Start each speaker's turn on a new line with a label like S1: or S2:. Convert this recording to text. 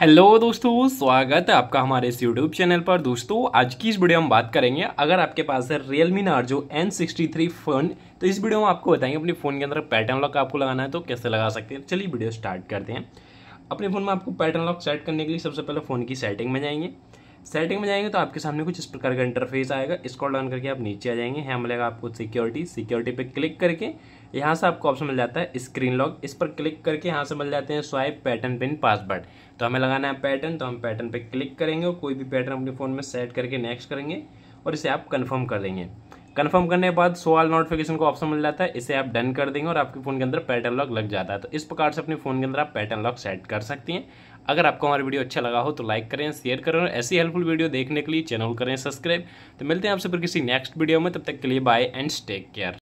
S1: hello दोस्तों स्वागत है आपका हमारे इस यूट्यूब चैनल पर दोस्तों आज की इस वीडियो में बात करेंगे अगर आपके पास है Realme Narzo N sixty three phone तो इस वीडियो में आपको बताएंगे अपने फ़ोन के अंदर पैटर्न लॉक आपको लगाना है तो कैसे लगा सकते हैं चलिए वीडियो स्टार्ट करते हैं अपने फ़ोन में आपको पैटर्न लॉक सेट करने के लिए सबसे पहले फ़ोन की सेटिंग में जाएंगे सेटिंग में जाएंगे तो आपके सामने कुछ इस प्रकार का इंटरफेस आएगा इसको डाउन करके आप नीचे आ जाएंगे यहाँ मिलेगा आपको सिक्योरिटी सिक्योरिटी पे क्लिक करके यहाँ से आपको ऑप्शन मिल जाता है स्क्रीन लॉक इस पर क्लिक करके यहाँ से मिल जाते हैं स्वाइप पैटर्न पिन पासवर्ड तो हमें लगाना है पैटर्न तो हम पैटर्न पर क्लिक करेंगे और कोई भी पैटर्न अपने फ़ोन में सेट करके नेक्स्ट करेंगे और इसे आप कन्फर्म कर देंगे कन्फर्म करने के बाद सो नोटिफिकेशन को ऑप्शन मिल जाता है इसे आप डन कर देंगे और आपके फ़ोन के अंदर पैटर्न लॉक लग जाता है तो इस प्रकार से अपने फ़ोन के अंदर आप पैटर्न लॉक सेट कर सकती हैं अगर आपको हमारा वीडियो अच्छा लगा हो तो लाइक करें शेयर करें और ऐसी हेल्पफुल वीडियो देखने के लिए चैनल करें सब्सक्राइब तो मिलते हैं आपसे फिर किसी नेक्स्ट वीडियो में तब तक के लिए बाय एंड टेक केयर